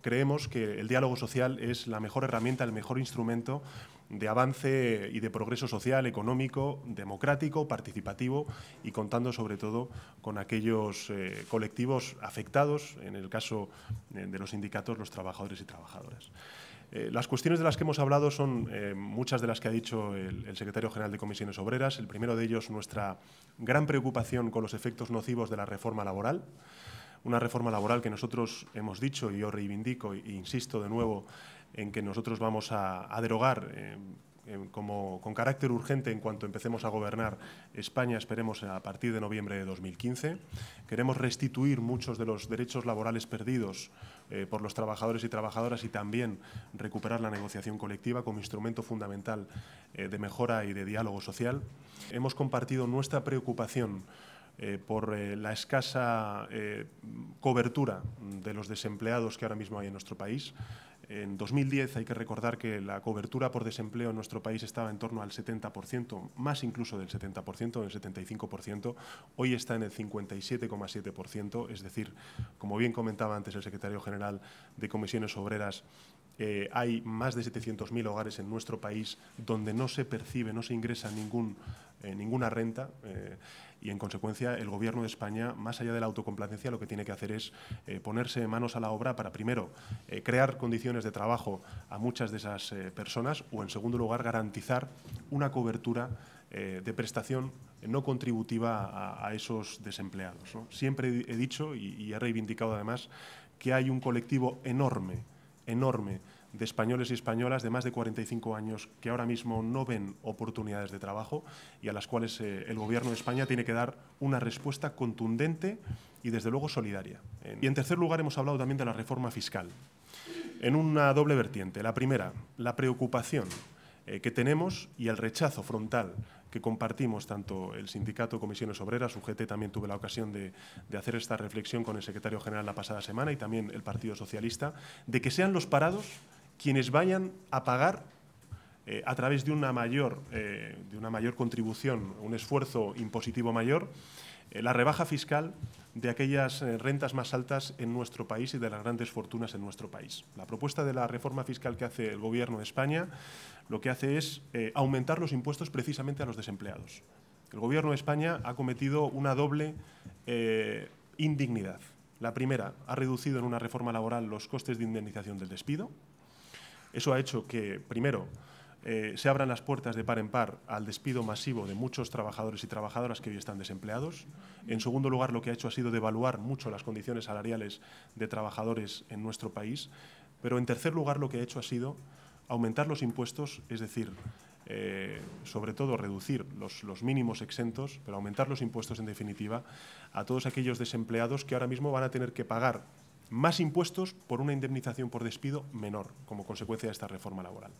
creemos que el diálogo social es la mejor herramienta, el mejor instrumento de avance y de progreso social, económico, democrático, participativo y contando sobre todo con aquellos eh, colectivos afectados, en el caso eh, de los sindicatos, los trabajadores y trabajadoras. Eh, las cuestiones de las que hemos hablado son muchas de las que ha dicho el, el secretario general de Comisiones Obreras. El primero de ellos, nuestra gran preocupación con los efectos nocivos de la reforma laboral una reforma laboral que nosotros hemos dicho y yo reivindico e insisto de nuevo en que nosotros vamos a, derogar. Eh, como, con carácter urgente en cuanto empecemos a gobernar España, esperemos a partir de noviembre de 2015. Queremos restituir muchos de los derechos laborales perdidos eh, por los trabajadores y trabajadoras y también recuperar la negociación colectiva como instrumento fundamental eh, de mejora y de diálogo social. Hemos compartido nuestra preocupación eh, por eh, la escasa eh, cobertura de los desempleados que ahora mismo hay en nuestro país. En 2010 hay que recordar que la cobertura por desempleo en nuestro país estaba en torno al 70%, más incluso del 70%, del 75%. Hoy está en el 57,7%, es decir, como bien comentaba antes el secretario general de Comisiones Obreras, hay más de 700.000 hogares en nuestro país donde no se percibe, no se ingresa ningún eh, ninguna renta eh, y, en consecuencia, el Gobierno de España, más allá de la autocomplacencia, lo que tiene que hacer es eh, ponerse manos a la obra para, primero, crear condiciones de trabajo a muchas de esas personas o, en segundo lugar, garantizar una cobertura de prestación no contributiva a, esos desempleados. Siempre he dicho y he reivindicado, además, que hay un colectivo enorme, enorme, de españoles y españolas de más de 45 años que ahora mismo no ven oportunidades de trabajo y a las cuales eh, el Gobierno de España tiene que dar una respuesta contundente y, desde luego, solidaria. Y, en tercer lugar, hemos hablado también de la reforma fiscal, en una doble vertiente. La primera, la preocupación eh, que tenemos y el rechazo frontal que compartimos tanto el sindicato Comisiones Obreras, UGT también tuve la ocasión de, de, hacer esta reflexión con el secretario general la pasada semana y también el Partido Socialista, de que sean los parados quienes vayan a pagar eh, a través de una, mayor, eh, de una mayor contribución, un esfuerzo impositivo mayor, eh, la rebaja fiscal de aquellas rentas más altas en nuestro país y de las grandes fortunas en nuestro país. La propuesta de la reforma fiscal que hace el Gobierno de España lo que hace es aumentar los impuestos precisamente a los desempleados. El Gobierno de España ha cometido una doble indignidad. La primera, ha reducido en una reforma laboral los costes de indemnización del despido, eso ha hecho que, primero, eh, se abran las puertas de par en par al despido masivo de muchos trabajadores y trabajadoras que hoy están desempleados. En segundo lugar, lo que ha hecho ha sido devaluar mucho las condiciones salariales de trabajadores en nuestro país. Pero en tercer lugar, lo que ha hecho ha sido aumentar los impuestos, es decir, eh, sobre todo reducir los, los, mínimos exentos, pero aumentar los impuestos en definitiva a todos aquellos desempleados que ahora mismo van a tener que pagar más impuestos por una indemnización por despido menor como consecuencia de esta reforma laboral.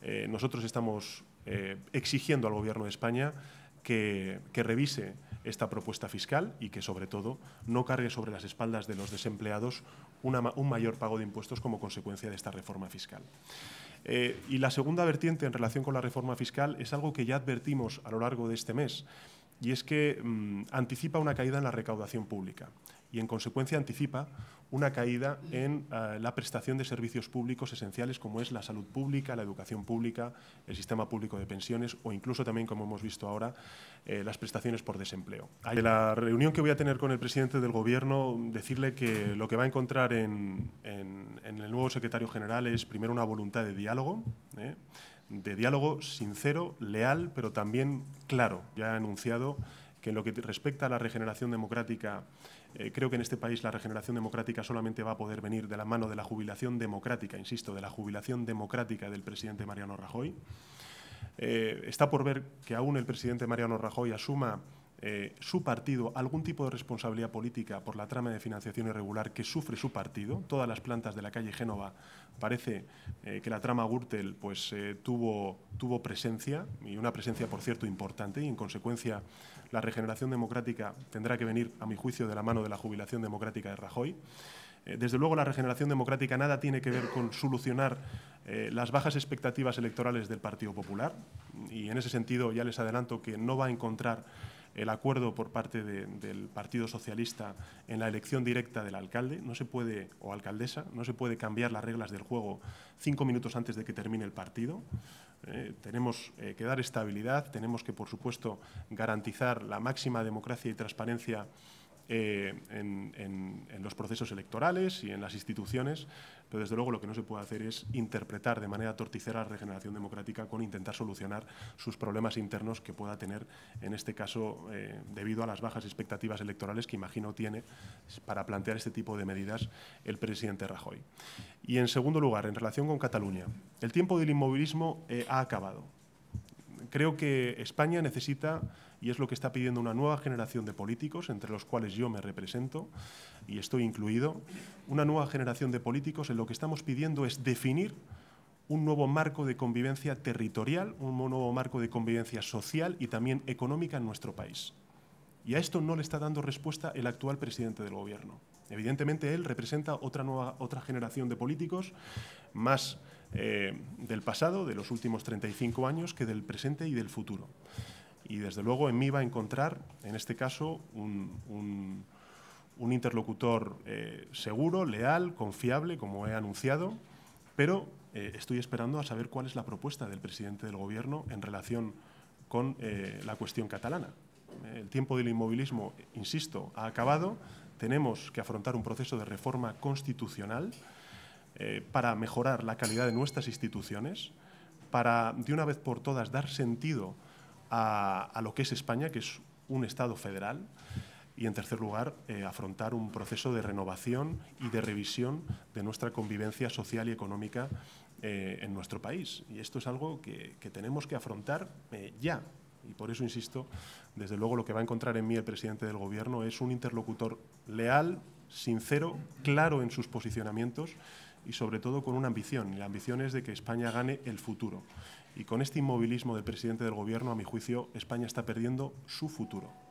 Eh, nosotros estamos eh, exigiendo al Gobierno de España que, revise esta propuesta fiscal y que, sobre todo, no cargue sobre las espaldas de los desempleados un mayor pago de impuestos como consecuencia de esta reforma fiscal. Eh, y la segunda vertiente en relación con la reforma fiscal es algo que ya advertimos a lo largo de este mes, y es que mm, anticipa una caída en la recaudación pública y, en consecuencia, anticipa una caída en eh, la prestación de servicios públicos esenciales como es la salud pública, la educación pública, el sistema público de pensiones o incluso también, como hemos visto ahora, eh, las prestaciones por desempleo. De la reunión que voy a tener con el presidente del Gobierno, decirle que lo que va a encontrar en, el nuevo secretario general es primero una voluntad de diálogo. ¿eh? de diálogo sincero, leal, pero también claro. Ya ha anunciado que en lo que respecta a la regeneración democrática eh, creo que en este país la regeneración democrática solamente va a poder venir de la mano de la jubilación democrática, insisto, de la jubilación democrática del presidente Mariano Rajoy. Eh, está por ver que aún el presidente Mariano Rajoy asuma eh, su partido algún tipo de responsabilidad política por la trama de financiación irregular que sufre su partido. Todas las plantas de la calle Génova parece eh, que la trama Gürtel pues, eh, tuvo, tuvo presencia, y una presencia, por cierto, importante, y en consecuencia la regeneración democrática tendrá que venir, a mi juicio, de la mano de la jubilación democrática de Rajoy. Desde luego, la regeneración democrática nada tiene que ver con solucionar las bajas expectativas electorales del Partido Popular y, en ese sentido, ya les adelanto que no va a encontrar el acuerdo por parte del Partido Socialista en la elección directa del alcalde, no se puede, o alcaldesa, no se puede cambiar las reglas del juego cinco minutos antes de que termine el partido. Eh, tenemos eh, que dar estabilidad, tenemos que, por supuesto, garantizar la máxima democracia y transparencia eh, en, los procesos electorales y en las instituciones, pero desde luego lo que no se puede hacer es interpretar de manera torticera la regeneración democrática con intentar solucionar sus problemas internos que pueda tener, en este caso, eh, debido a las bajas expectativas electorales que imagino tiene para plantear este tipo de medidas el presidente Rajoy. Y en segundo lugar, en relación con Cataluña, el tiempo del inmovilismo eh, ha acabado creo que España necesita, y es lo que está pidiendo una nueva generación de políticos, entre los cuales yo me represento y estoy incluido, una nueva generación de políticos en lo que estamos pidiendo es definir un nuevo marco de convivencia territorial, un nuevo marco de convivencia social y también económica en nuestro país. Y a esto no le está dando respuesta el actual presidente del Gobierno. Evidentemente, él representa otra, nueva, otra generación de políticos más eh, del pasado, de los últimos 35 años, que del presente y del futuro. Y desde luego en mí va a encontrar, en este caso, un, interlocutor eh, seguro, leal, confiable, como he anunciado, pero eh, estoy esperando a saber cuál es la propuesta del presidente del Gobierno en relación con la cuestión catalana. El tiempo del inmovilismo, insisto, ha acabado. Tenemos que afrontar un proceso de reforma constitucional eh, para mejorar la calidad de nuestras instituciones, para de una vez por todas dar sentido a, lo que es España, que es un Estado federal, y en tercer lugar, eh, afrontar un proceso de renovación y de revisión de nuestra convivencia social y económica eh, en nuestro país. Y esto es algo que, que tenemos que afrontar ya, y por eso insisto, desde luego lo que va a encontrar en mí el presidente del Gobierno es un interlocutor leal, sincero, claro en sus posicionamientos y sobre todo con una ambición. Y la ambición es de que España gane el futuro. Y con este inmovilismo del presidente del Gobierno, a mi juicio, España está perdiendo su futuro.